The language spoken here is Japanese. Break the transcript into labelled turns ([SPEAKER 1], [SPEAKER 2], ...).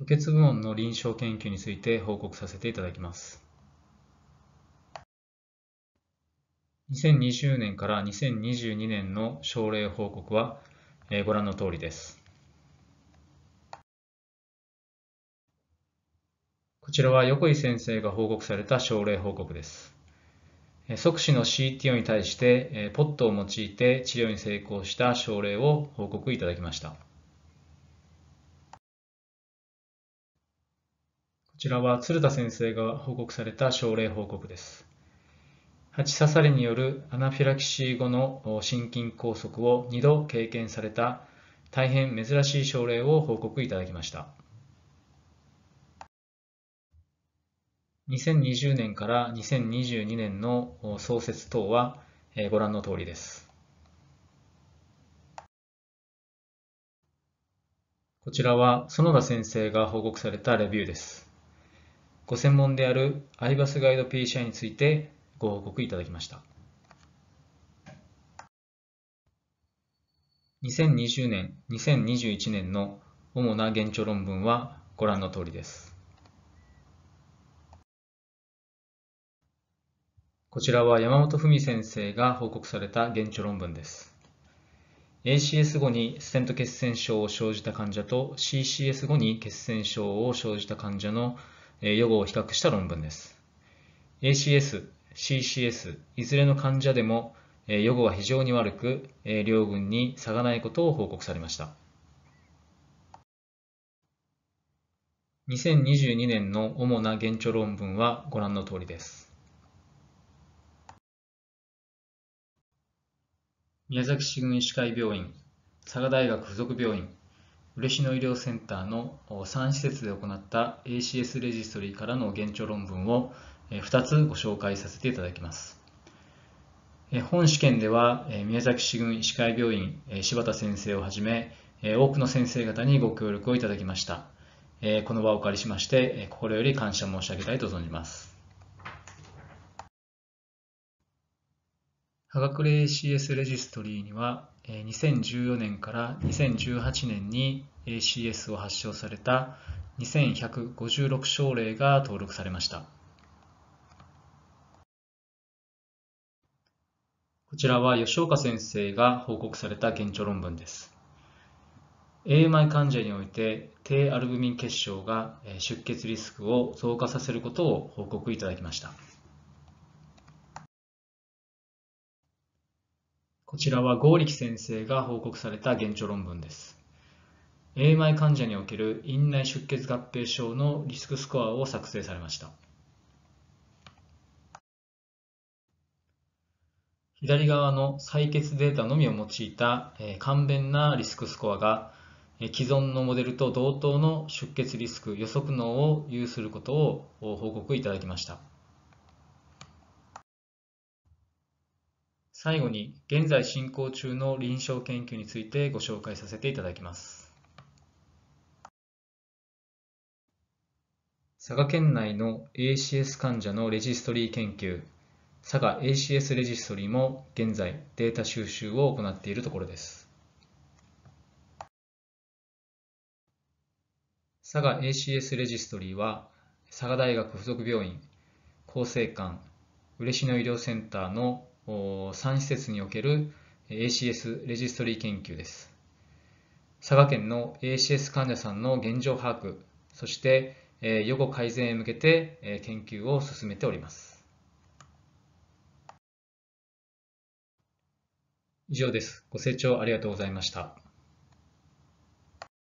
[SPEAKER 1] 虚血部門の臨床研究について報告させていただきます。2020年から2022年の症例報告はご覧の通りです。こちらは横井先生が報告された症例報告です。即死の CTO に対してポットを用いて治療に成功した症例を報告いただきました。ちらは鶴田先生が報告された症例報告です。蜂刺されによるアナフィラキシー後の心筋梗塞を2度経験された大変珍しい症例を報告いただきました。2020年から2022年の創設等はご覧の通りです。こちらは園田先生が報告されたレビューです。ご専門である iBus ガイド PCI についてご報告いただきました。2020年、2021年の主な現状論文はご覧の通りです。こちらは山本文先生が報告された現状論文です。ACS 後にステント血栓症を生じた患者と CCS 後に血栓症を生じた患者の予後を比較した論文です。ACS、CCS、いずれの患者でも予後は非常に悪く、両軍に差がないことを報告されました。2022年の主な現著論文はご覧の通りです。宮崎市郡医師会病院、佐賀大学附属病院、嬉野医療センターの3施設で行った ACS レジストリーからの現状論文を2つご紹介させていただきます。本試験では宮崎市郡医師会病院柴田先生をはじめ多くの先生方にご協力をいただきました。この場をお借りしまして心より感謝申し上げたいと存じます。サガクレ CS レジストリーには2014年から2018年に ACS を発症された2156症例が登録されましたこちらは吉岡先生が報告された現著論文です AMI 患者において低アルブミン血症が出血リスクを増加させることを報告いただきましたこちらは合力先生が報告された現著論文です。AMI 患者における院内出血合併症のリスクスコアを作成されました。左側の採血データのみを用いた簡便なリスクスコアが既存のモデルと同等の出血リスク予測能を有することを報告いただきました。最後に現在進行中の臨床研究についてご紹介させていただきます佐賀県内の ACS 患者のレジストリー研究佐賀 ACS レジストリーも現在データ収集を行っているところです佐賀 ACS レジストリーは佐賀大学附属病院厚生館嬉野医療センターの3施設における ACS レジストリー研究です。佐賀県の ACS 患者さんの現状把握、そして予後改善へ向けて研究を進めております。以上です。ご清聴ありがとうございました。